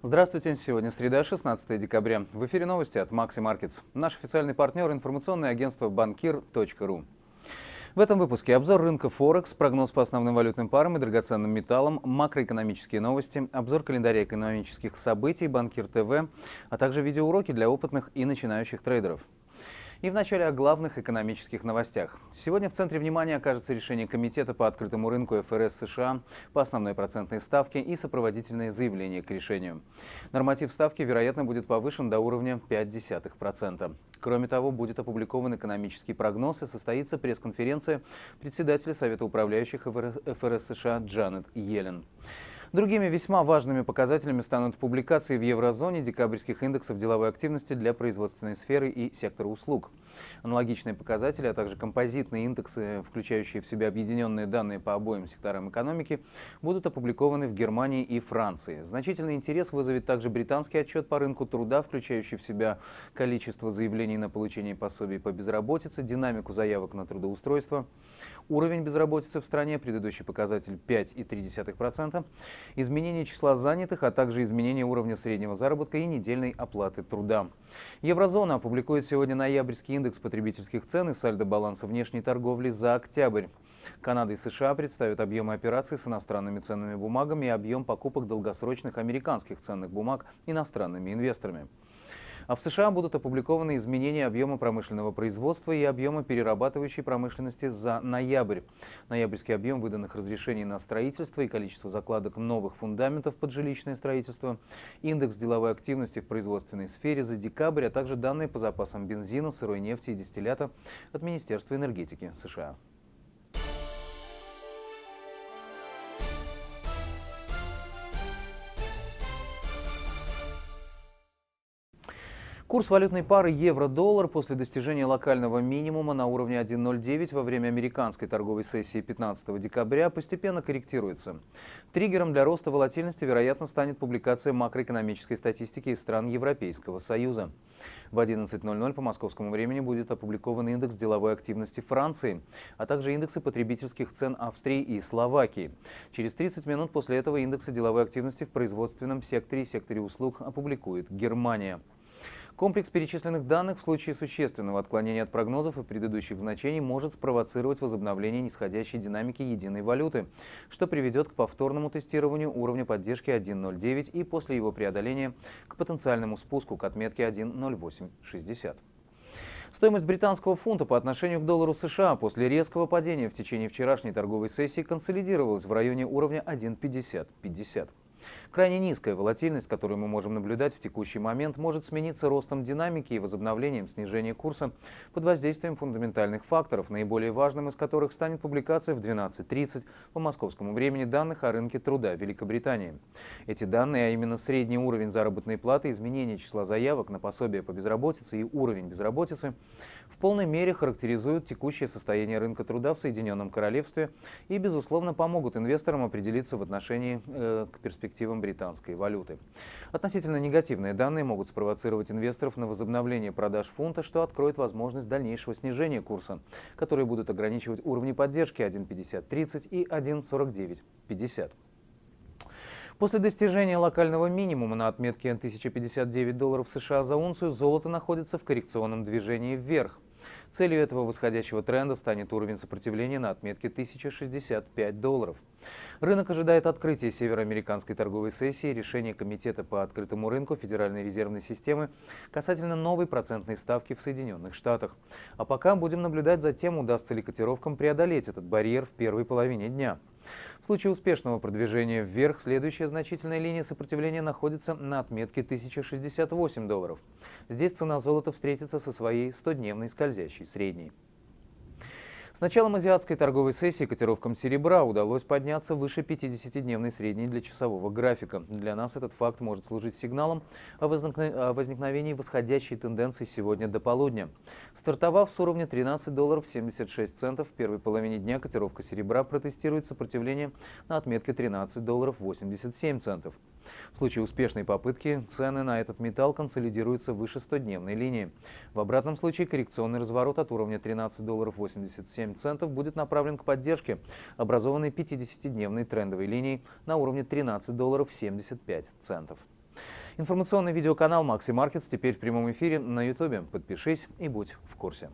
Здравствуйте. Сегодня среда, 16 декабря. В эфире новости от Maxi Markets. Наш официальный партнер – информационное агентство банкир.ру. В этом выпуске обзор рынка Форекс, прогноз по основным валютным парам и драгоценным металлам, макроэкономические новости, обзор календаря экономических событий, Банкир ТВ, а также видеоуроки для опытных и начинающих трейдеров. И вначале о главных экономических новостях. Сегодня в центре внимания окажется решение Комитета по открытому рынку ФРС США по основной процентной ставке и сопроводительные заявления к решению. Норматив ставки, вероятно, будет повышен до уровня 0,5%. Кроме того, будет опубликован экономический прогноз и состоится пресс-конференция председателя Совета управляющих ФРС США Джанет Йеллен. Другими весьма важными показателями станут публикации в еврозоне декабрьских индексов деловой активности для производственной сферы и сектора услуг. Аналогичные показатели, а также композитные индексы, включающие в себя объединенные данные по обоим секторам экономики, будут опубликованы в Германии и Франции. Значительный интерес вызовет также британский отчет по рынку труда, включающий в себя количество заявлений на получение пособий по безработице, динамику заявок на трудоустройство, уровень безработицы в стране, предыдущий показатель 5,3%, изменение числа занятых, а также изменение уровня среднего заработка и недельной оплаты труда. Еврозона опубликует сегодня ноябрьский индекс потребительских цен и сальдо баланса внешней торговли за октябрь. Канада и США представят объемы операций с иностранными ценными бумагами и объем покупок долгосрочных американских ценных бумаг иностранными инвесторами. А в США будут опубликованы изменения объема промышленного производства и объема перерабатывающей промышленности за ноябрь. Ноябрьский объем выданных разрешений на строительство и количество закладок новых фундаментов под жилищное строительство, индекс деловой активности в производственной сфере за декабрь, а также данные по запасам бензина, сырой нефти и дистиллята от Министерства энергетики США. Курс валютной пары евро-доллар после достижения локального минимума на уровне 1.09 во время американской торговой сессии 15 декабря постепенно корректируется. Триггером для роста волатильности, вероятно, станет публикация макроэкономической статистики из стран Европейского Союза. В 11.00 по московскому времени будет опубликован индекс деловой активности Франции, а также индексы потребительских цен Австрии и Словакии. Через 30 минут после этого индексы деловой активности в производственном секторе и секторе услуг опубликует Германия. Комплекс перечисленных данных в случае существенного отклонения от прогнозов и предыдущих значений может спровоцировать возобновление нисходящей динамики единой валюты, что приведет к повторному тестированию уровня поддержки 1.09 и после его преодоления к потенциальному спуску к отметке 1.0860. Стоимость британского фунта по отношению к доллару США после резкого падения в течение вчерашней торговой сессии консолидировалась в районе уровня 1.5050. Крайне низкая волатильность, которую мы можем наблюдать в текущий момент, может смениться ростом динамики и возобновлением снижения курса под воздействием фундаментальных факторов, наиболее важным из которых станет публикация в 12.30 по московскому времени данных о рынке труда Великобритании. Эти данные, а именно средний уровень заработной платы, изменение числа заявок на пособие по безработице и уровень безработицы, в полной мере характеризуют текущее состояние рынка труда в Соединенном Королевстве и, безусловно, помогут инвесторам определиться в отношении э, к перспективам курсом британской валюты. Относительно негативные данные могут спровоцировать инвесторов на возобновление продаж фунта, что откроет возможность дальнейшего снижения курса, которые будут ограничивать уровни поддержки 1.5030 и 1.4950. После достижения локального минимума на отметке 1059 долларов США за унцию золото находится в коррекционном движении вверх. Целью этого восходящего тренда станет уровень сопротивления на отметке 1065 долларов. Рынок ожидает открытия североамериканской торговой сессии и решения Комитета по открытому рынку Федеральной резервной системы касательно новой процентной ставки в Соединенных Штатах. А пока будем наблюдать за тем, удастся ли котировкам преодолеть этот барьер в первой половине дня. В случае успешного продвижения вверх, следующая значительная линия сопротивления находится на отметке 1068 долларов. Здесь цена золота встретится со своей 100-дневной скользящей средней. С началом азиатской торговой сессии котировкам серебра удалось подняться выше 50-дневной средней для часового графика. Для нас этот факт может служить сигналом о возникновении восходящей тенденции сегодня до полудня. Стартовав с уровня 13 долларов 76 центов, в первой половине дня котировка серебра протестирует сопротивление на отметке 13 долларов 87 центов. В случае успешной попытки цены на этот металл консолидируются выше 100-дневной линии. В обратном случае коррекционный разворот от уровня 13 долларов 87 центов будет направлен к поддержке, образованной 50-дневной трендовой линией на уровне 13 долларов 75 центов. Информационный видеоканал Макси Маркетс теперь в прямом эфире на YouTube. Подпишись и будь в курсе.